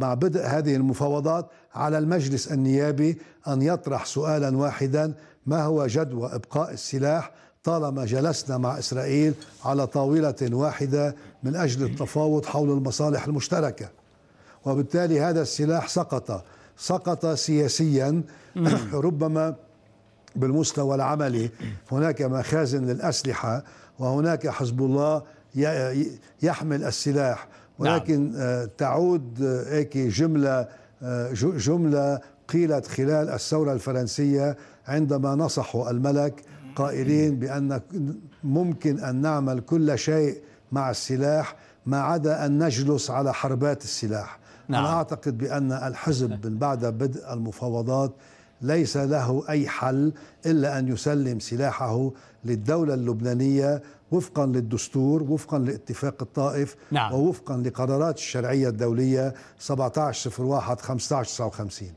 مع بدء هذه المفاوضات على المجلس النيابي ان يطرح سؤالا واحدا ما هو جدوى ابقاء السلاح طالما جلسنا مع اسرائيل على طاوله واحده من اجل التفاوض حول المصالح المشتركه وبالتالي هذا السلاح سقط سقط سياسيا ربما بالمستوى العملي هناك مخازن للاسلحه وهناك حزب الله يحمل السلاح نعم. ولكن نعم. تعود هيك آه، جملة آه، جملة قيلت خلال الثورة الفرنسية عندما نصحوا الملك قائلين بأن ممكن أن نعمل كل شيء مع السلاح ما عدا أن نجلس على حربات السلاح نعم. أنا أعتقد بأن الحزب من بعد بدء المفاوضات ليس له أي حل إلا أن يسلم سلاحه للدولة اللبنانية وفقا للدستور وفقا لاتفاق الطائف نعم. ووفقا لقرارات الشرعية الدولية 1701 1559